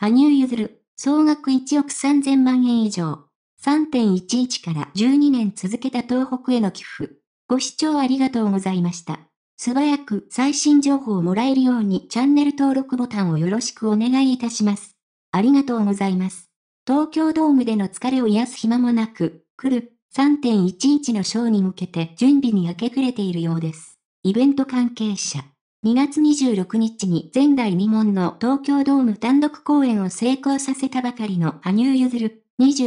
羽生結弦、総額1億3000万円以上。3.11から12年続けた東北への寄付。ご視聴ありがとうございました。素早く最新情報をもらえるようにチャンネル登録ボタンをよろしくお願いいたします。ありがとうございます。東京ドームでの疲れを癒す暇もなく、来る3.11のショーに向けて準備に明け暮れているようです。イベント関係者。2月26日に前代未聞の東京ドーム単独公演を成功させたばかりの羽生結弦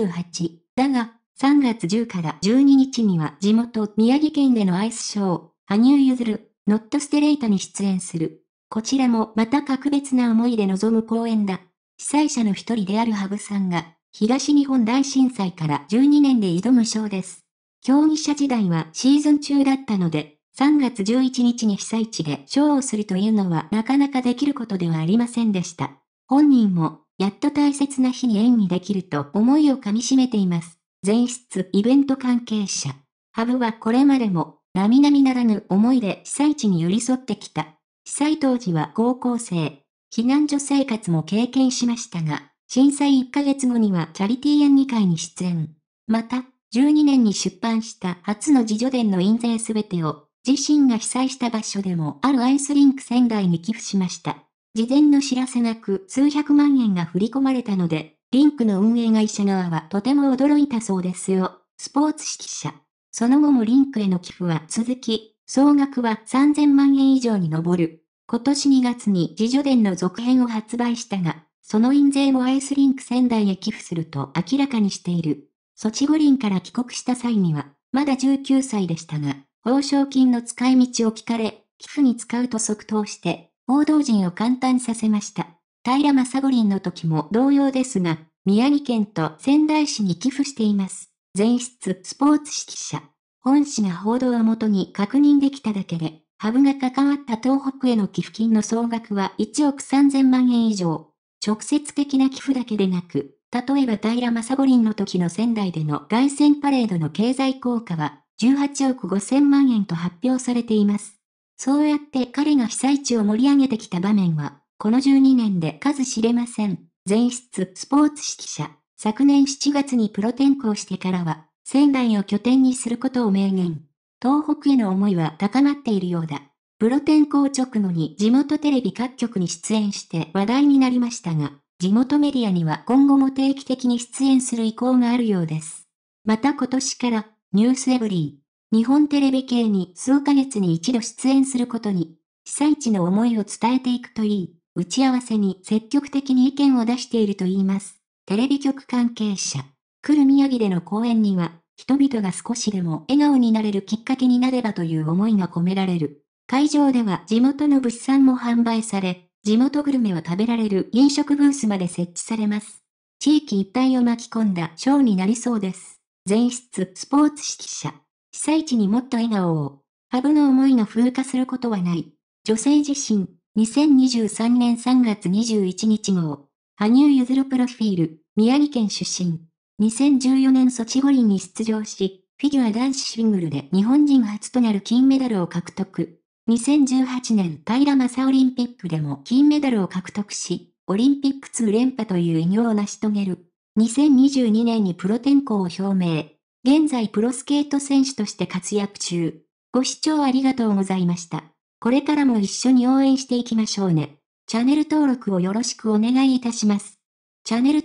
28だが3月10から12日には地元宮城県でのアイスショー羽生結弦ノットステレイトに出演する。こちらもまた格別な思いで臨む公演だ。被災者の一人である羽生さんが東日本大震災から12年で挑むショーです。競技者時代はシーズン中だったので、3月11日に被災地でショーをするというのはなかなかできることではありませんでした。本人も、やっと大切な日に演技できると思いをかみしめています。全室イベント関係者。ハブはこれまでも、並々ならぬ思いで被災地に寄り添ってきた。被災当時は高校生。避難所生活も経験しましたが、震災1ヶ月後にはチャリティー演技会に出演。また、12年に出版した初の自助伝の印税すべてを自身が被災した場所でもあるアイスリンク仙台に寄付しました。事前の知らせなく数百万円が振り込まれたので、リンクの運営会社側はとても驚いたそうですよ。スポーツ指揮者。その後もリンクへの寄付は続き、総額は3000万円以上に上る。今年2月に自助伝の続編を発売したが、その印税もアイスリンク仙台へ寄付すると明らかにしている。ソチ五輪から帰国した際には、まだ19歳でしたが、報奨金の使い道を聞かれ、寄付に使うと即答して、報道陣を簡単させました。平正五輪の時も同様ですが、宮城県と仙台市に寄付しています。全室スポーツ指揮者。本市が報道をもとに確認できただけで、ハブが関わった東北への寄付金の総額は1億3000万円以上。直接的な寄付だけでなく、例えば平正五輪の時の仙台での凱旋パレードの経済効果は18億5000万円と発表されています。そうやって彼が被災地を盛り上げてきた場面は、この12年で数知れません。前室スポーツ指揮者、昨年7月にプロ転向してからは、仙台を拠点にすることを明言。東北への思いは高まっているようだ。プロ転向直後に地元テレビ各局に出演して話題になりましたが、地元メディアには今後も定期的に出演する意向があるようです。また今年からニュースエブリー。日本テレビ系に数ヶ月に一度出演することに、被災地の思いを伝えていくといい、打ち合わせに積極的に意見を出しているといいます。テレビ局関係者。来る宮城での講演には、人々が少しでも笑顔になれるきっかけになればという思いが込められる。会場では地元の物産も販売され、地元グルメを食べられる飲食ブースまで設置されます。地域一体を巻き込んだショーになりそうです。全室スポーツ指揮者。被災地にもっと笑顔を。ハブの思いの風化することはない。女性自身、2023年3月21日号。羽生結弦プロフィール、宮城県出身。2014年ソチ五輪に出場し、フィギュア男子シングルで日本人初となる金メダルを獲得。2018年平正オリンピックでも金メダルを獲得し、オリンピック2連覇という偉業を成し遂げる。2022年にプロ転向を表明。現在プロスケート選手として活躍中。ご視聴ありがとうございました。これからも一緒に応援していきましょうね。チャンネル登録をよろしくお願いいたします。チャンネル